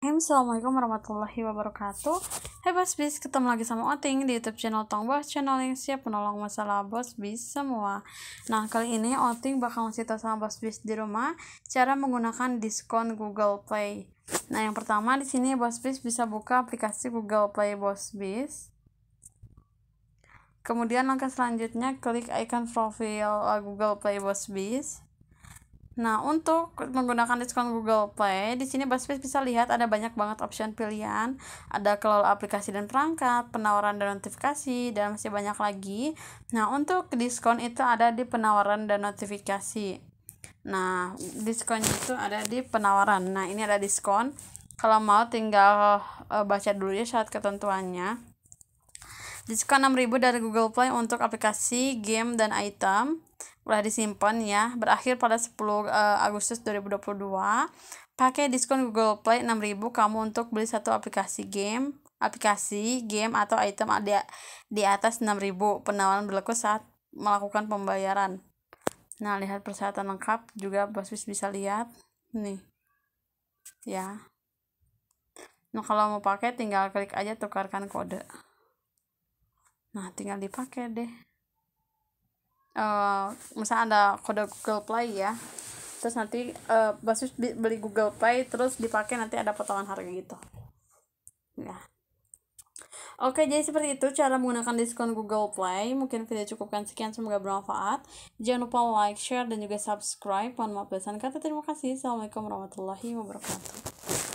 Assalamualaikum warahmatullahi wabarakatuh Hai Bos Bis, ketemu lagi sama Oting di YouTube channel Tong Channel yang siap menolong masalah Bos Bis semua Nah, kali ini Oting bakal ngasih tau sama Bos Bis di rumah Cara menggunakan diskon Google Play Nah, yang pertama di sini Bos Bis bisa buka aplikasi Google Play Bos Bis Kemudian langkah selanjutnya klik icon profil eh, Google Play Bos Bis Nah, untuk menggunakan diskon Google Play, di sini Buzzfeed bisa lihat ada banyak banget option pilihan. Ada kelola aplikasi dan perangkat, penawaran dan notifikasi, dan masih banyak lagi. Nah, untuk diskon itu ada di penawaran dan notifikasi. Nah, diskon itu ada di penawaran. Nah, ini ada diskon. Kalau mau tinggal uh, baca dulu ya syarat ketentuannya. Diskon 6000 dari Google Play untuk aplikasi, game, dan item udah disimpan ya berakhir pada 10 uh, eh, Agustus 2022 pakai diskon Google Play 6000 kamu untuk beli satu aplikasi game aplikasi game atau item ada di atas 6000 penawaran berlaku saat melakukan pembayaran nah lihat persyaratan lengkap juga bos bisa lihat nih ya nah kalau mau pakai tinggal klik aja tukarkan kode nah tinggal dipakai deh uh, misalnya ada kode Google Play ya terus nanti uh, basis beli Google Play terus dipakai nanti ada potongan harga gitu ya Oke, jadi seperti itu cara menggunakan diskon Google Play. Mungkin video cukupkan sekian, semoga bermanfaat. Jangan lupa like, share, dan juga subscribe. Mohon maaf, pesan kata terima kasih. Assalamualaikum warahmatullahi wabarakatuh.